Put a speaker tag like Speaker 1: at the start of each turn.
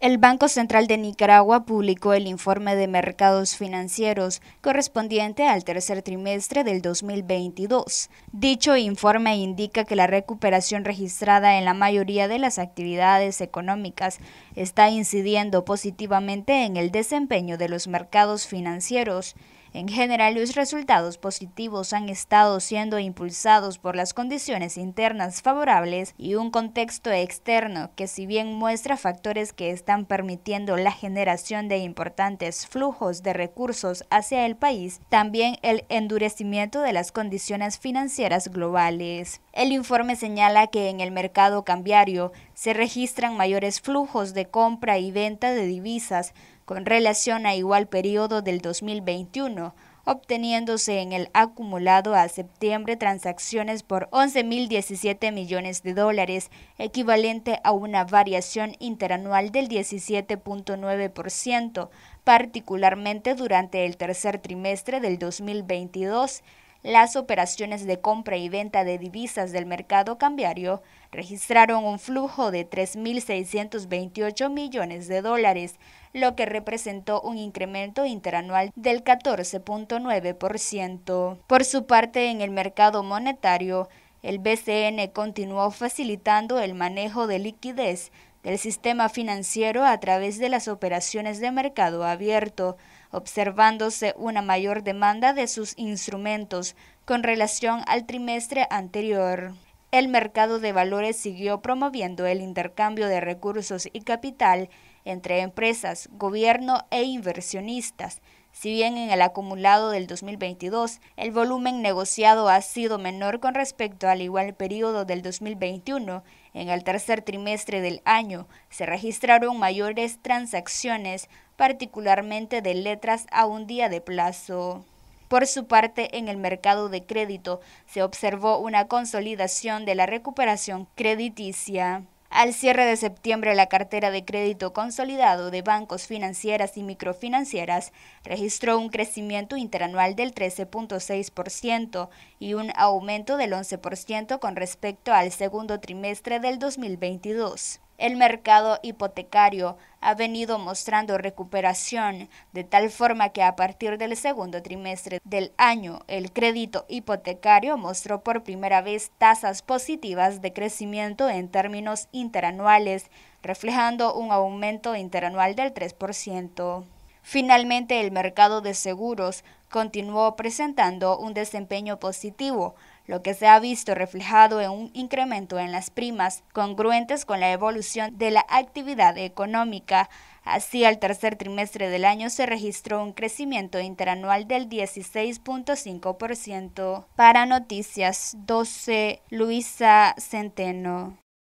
Speaker 1: El Banco Central de Nicaragua publicó el informe de mercados financieros correspondiente al tercer trimestre del 2022. Dicho informe indica que la recuperación registrada en la mayoría de las actividades económicas está incidiendo positivamente en el desempeño de los mercados financieros. En general, los resultados positivos han estado siendo impulsados por las condiciones internas favorables y un contexto externo que si bien muestra factores que están permitiendo la generación de importantes flujos de recursos hacia el país, también el endurecimiento de las condiciones financieras globales. El informe señala que en el mercado cambiario se registran mayores flujos de compra y venta de divisas, con relación a igual periodo del 2021, obteniéndose en el acumulado a septiembre transacciones por 11.017 millones de dólares, equivalente a una variación interanual del 17.9%, particularmente durante el tercer trimestre del 2022. Las operaciones de compra y venta de divisas del mercado cambiario registraron un flujo de 3.628 millones de dólares, lo que representó un incremento interanual del 14.9%. Por su parte, en el mercado monetario, el BCN continuó facilitando el manejo de liquidez del sistema financiero a través de las operaciones de mercado abierto, observándose una mayor demanda de sus instrumentos con relación al trimestre anterior. El mercado de valores siguió promoviendo el intercambio de recursos y capital entre empresas, gobierno e inversionistas, si bien en el acumulado del 2022 el volumen negociado ha sido menor con respecto al igual periodo del 2021, en el tercer trimestre del año se registraron mayores transacciones, particularmente de letras a un día de plazo. Por su parte, en el mercado de crédito se observó una consolidación de la recuperación crediticia. Al cierre de septiembre, la cartera de crédito consolidado de bancos financieras y microfinancieras registró un crecimiento interanual del 13.6% y un aumento del 11% con respecto al segundo trimestre del 2022 el mercado hipotecario ha venido mostrando recuperación, de tal forma que a partir del segundo trimestre del año, el crédito hipotecario mostró por primera vez tasas positivas de crecimiento en términos interanuales, reflejando un aumento interanual del 3%. Finalmente, el mercado de seguros continuó presentando un desempeño positivo, lo que se ha visto reflejado en un incremento en las primas congruentes con la evolución de la actividad económica. Así, al tercer trimestre del año se registró un crecimiento interanual del 16.5%. Para Noticias 12, Luisa Centeno.